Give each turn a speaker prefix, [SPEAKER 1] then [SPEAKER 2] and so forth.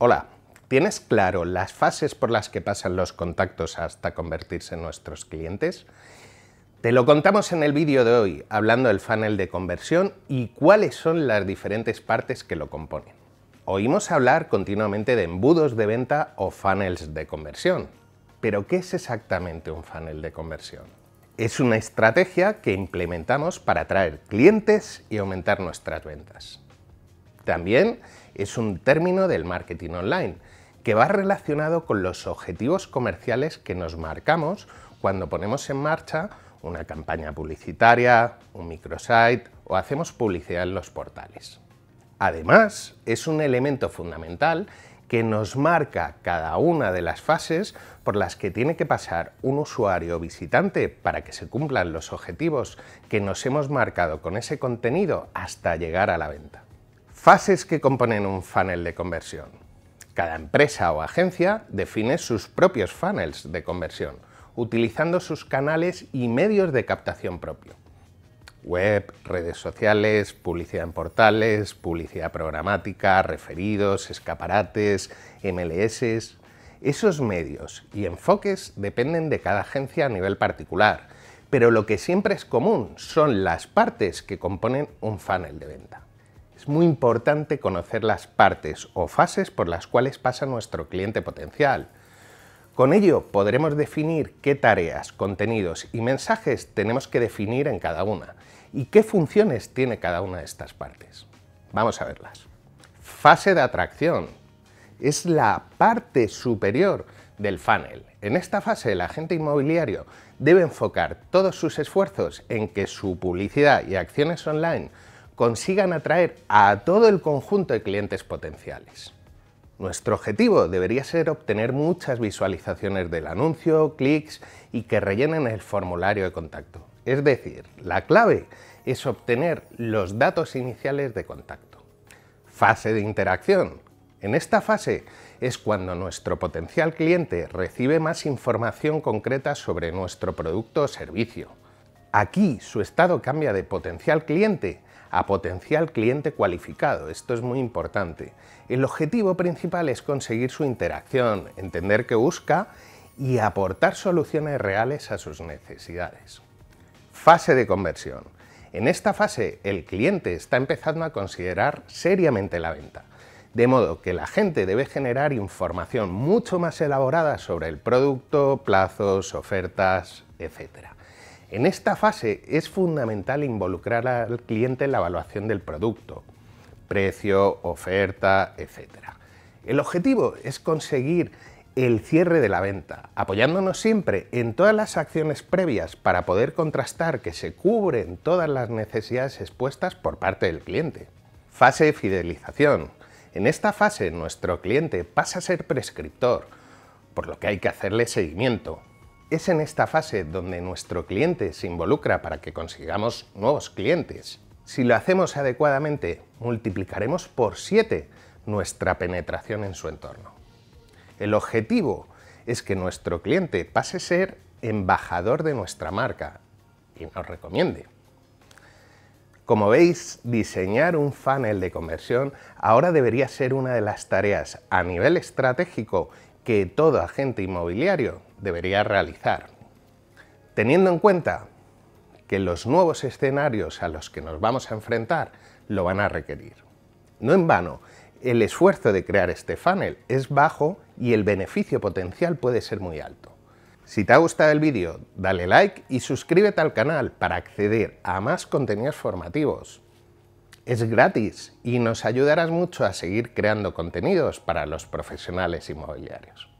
[SPEAKER 1] Hola, ¿tienes claro las fases por las que pasan los contactos hasta convertirse en nuestros clientes? Te lo contamos en el vídeo de hoy, hablando del funnel de conversión y cuáles son las diferentes partes que lo componen. Oímos hablar continuamente de embudos de venta o funnels de conversión. Pero, ¿qué es exactamente un funnel de conversión? Es una estrategia que implementamos para atraer clientes y aumentar nuestras ventas. También es un término del marketing online que va relacionado con los objetivos comerciales que nos marcamos cuando ponemos en marcha una campaña publicitaria, un microsite o hacemos publicidad en los portales. Además, es un elemento fundamental que nos marca cada una de las fases por las que tiene que pasar un usuario visitante para que se cumplan los objetivos que nos hemos marcado con ese contenido hasta llegar a la venta. Fases que componen un funnel de conversión. Cada empresa o agencia define sus propios funnels de conversión, utilizando sus canales y medios de captación propio. Web, redes sociales, publicidad en portales, publicidad programática, referidos, escaparates, MLS. Esos medios y enfoques dependen de cada agencia a nivel particular, pero lo que siempre es común son las partes que componen un funnel de venta. Es muy importante conocer las partes o fases por las cuales pasa nuestro cliente potencial. Con ello podremos definir qué tareas, contenidos y mensajes tenemos que definir en cada una y qué funciones tiene cada una de estas partes. Vamos a verlas. Fase de atracción. Es la parte superior del funnel. En esta fase el agente inmobiliario debe enfocar todos sus esfuerzos en que su publicidad y acciones online consigan atraer a todo el conjunto de clientes potenciales. Nuestro objetivo debería ser obtener muchas visualizaciones del anuncio, clics y que rellenen el formulario de contacto. Es decir, la clave es obtener los datos iniciales de contacto. Fase de interacción. En esta fase es cuando nuestro potencial cliente recibe más información concreta sobre nuestro producto o servicio. Aquí su estado cambia de potencial cliente a potencial cliente cualificado. Esto es muy importante. El objetivo principal es conseguir su interacción, entender qué busca y aportar soluciones reales a sus necesidades. Fase de conversión. En esta fase, el cliente está empezando a considerar seriamente la venta. De modo que la gente debe generar información mucho más elaborada sobre el producto, plazos, ofertas, etcétera. En esta fase es fundamental involucrar al cliente en la evaluación del producto, precio, oferta, etc. El objetivo es conseguir el cierre de la venta, apoyándonos siempre en todas las acciones previas para poder contrastar que se cubren todas las necesidades expuestas por parte del cliente. Fase de fidelización. En esta fase nuestro cliente pasa a ser prescriptor, por lo que hay que hacerle seguimiento, es en esta fase donde nuestro cliente se involucra para que consigamos nuevos clientes. Si lo hacemos adecuadamente, multiplicaremos por 7 nuestra penetración en su entorno. El objetivo es que nuestro cliente pase a ser embajador de nuestra marca y nos recomiende. Como veis, diseñar un funnel de conversión ahora debería ser una de las tareas a nivel estratégico que todo agente inmobiliario debería realizar, teniendo en cuenta que los nuevos escenarios a los que nos vamos a enfrentar lo van a requerir. No en vano, el esfuerzo de crear este funnel es bajo y el beneficio potencial puede ser muy alto. Si te ha gustado el vídeo, dale like y suscríbete al canal para acceder a más contenidos formativos. Es gratis y nos ayudarás mucho a seguir creando contenidos para los profesionales inmobiliarios.